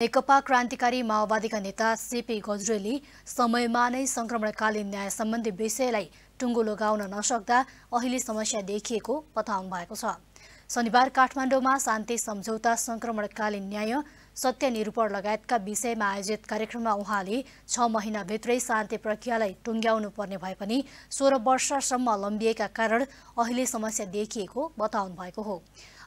नेकपा क्रान्तिकारी माओवादीका नेता सिपी गजरेली समयमा नै संक्रमणकालीन न्याय सम्बन्धी विषयलाई टुङ्गो लगाउन नसक्दा अहिले समस्या देखिएको बताउनु भएको छ शनिबार काठमाडौँमा शान्ति सम्झौता संक्रमणकालीन न्याय सत्यनिरूपण लगायतका विषयमा आयोजित कार्यक्रममा उहाँले छ महिनाभित्रै शान्ति प्रक्रियालाई टुङ्ग्याउनु पर्ने भए पनि सोह्र वर्षसम्म लम्बिएका कारण अहिले समस्या देखिएको बताउनु भएको हो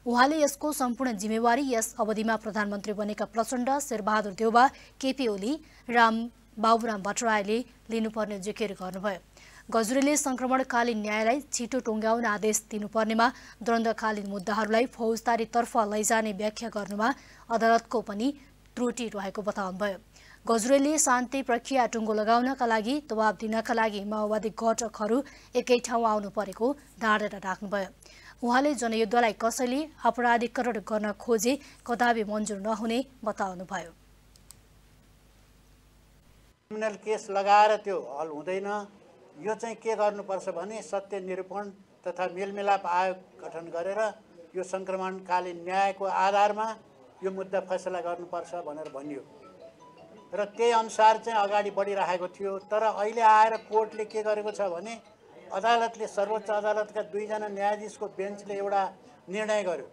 उहाँले यसको सम्पूर्ण जिम्मेवारी यस अवधिमा प्रधानमन्त्री बनेका प्रचण्ड शेरबहादुर देउबा केपी ओली राम बाबुराम भट्टरायले लिनुपर्ने जिकिर गर्नुभयो गजुरेले संक्रमणकालीन न्यायलाई छिटो टुङ्गाउन आदेश दिनुपर्नेमा द्वन्द्वकालीन मुद्दाहरूलाई फौजदारीतर्फ लैजाने व्याख्या गर्नुमा अदालतको पनि त्रुटि रहेको बताउनुभयो गजुरेले शान्ति प्रक्रिया टुङ्गो लगाउनका लागि दबाब दिनका लागि माओवादी घटकहरू एकै ठाउँ आउनु परेको धारणा राख्नुभयो उहाँले जनयुद्धलाई कसैले अपराधीकरण गर्न खोजे कदापि मन्जुर नहुने बताउनुभयो क्रिमिनल केस लगाएर त्यो हल हुँदैन यो चाहिँ के गर्नुपर्छ भने सत्य निरूपण तथा मेलमिलाप आयोग गठन गरेर यो सङ्क्रमणकालीन न्यायको आधारमा यो मुद्दा फैसला गर्नुपर्छ भनेर भनियो र त्यही अनुसार चाहिँ अगाडि बढिराखेको थियो तर अहिले आएर कोर्टले के गरेको छ भने अदालतले सर्वोच्च अदालतका दुईजना न्यायाधीशको बेन्चले एउटा निर्णय गर्यो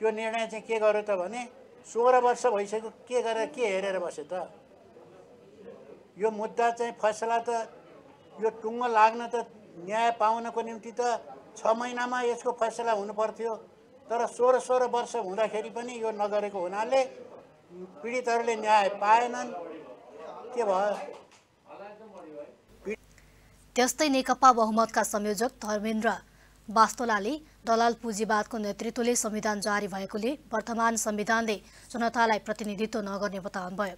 त्यो निर्णय चाहिँ के गर्यो त भने सोह्र वर्ष भइसक्यो के गरेर के हेरेर बस्यो त यो मुद्दा चाहिँ फैसला त यो टुङ्गो लाग्न त न्याय पाउनको निम्ति त छ महिनामा यसको फैसला हुनुपर्थ्यो तर सोह्र सोह्र वर्ष हुँदाखेरि पनि यो नगरेको हुनाले पीडितहरूले न्याय पाएनन् के भयो त्यस्तै नेकपा बहुमतका संयोजक धर्मेन्द्र वास्तोलाले दलाल पुँजीवादको नेतृत्वले संविधान जारी भएकोले वर्तमान संविधानले जनतालाई प्रतिनिधित्व नगर्ने बताउनुभयो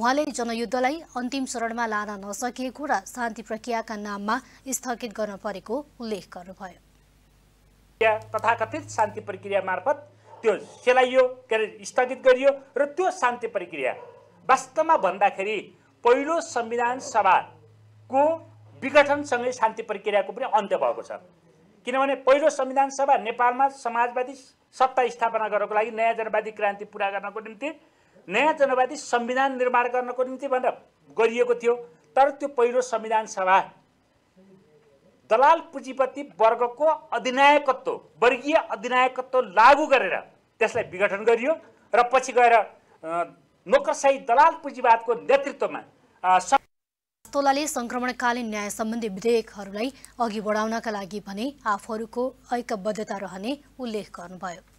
उहाँले जनयुद्धलाई अन्तिम चरणमा लान नसकिएको र शान्ति प्रक्रियाका नाममा स्थगित गर्न परेको उल्लेख गर्नुभयो तथाकथित शान्ति प्रक्रिया मार्फत त्यो सेलाइयो के अरे स्थगित गरियो र त्यो शान्ति प्रक्रिया वास्तवमा भन्दाखेरि पहिलो संविधान सभाको विघटनसँगै शान्ति प्रक्रियाको पनि अन्त्य भएको छ किनभने पहिलो संविधान सभा नेपालमा समाजवादी सत्ता स्थापना गर्नको लागि नयाँ जनवादी क्रान्ति पुरा गर्नको निम्ति नयाँ जनवादी संविधान निर्माण गर्नको निम्ति भनेर गरिएको थियो तर त्यो पहिलो संविधान सभा दलाल पुँजीपति वर्गको अधिनायकत्व वर्गीय अधिनायकत्व लागू गरेर त्यसलाई विघटन गरियो र पछि गएर नोकरसाही दलाल पुँजीवादको नेतृत्वमा तोलाले सङ्क्रमणकालीन न्याय सम्बन्धी विधेयकहरूलाई अघि बढाउनका लागि भने आफूहरूको ऐक्यबद्धता रहने उल्लेख गर्नुभयो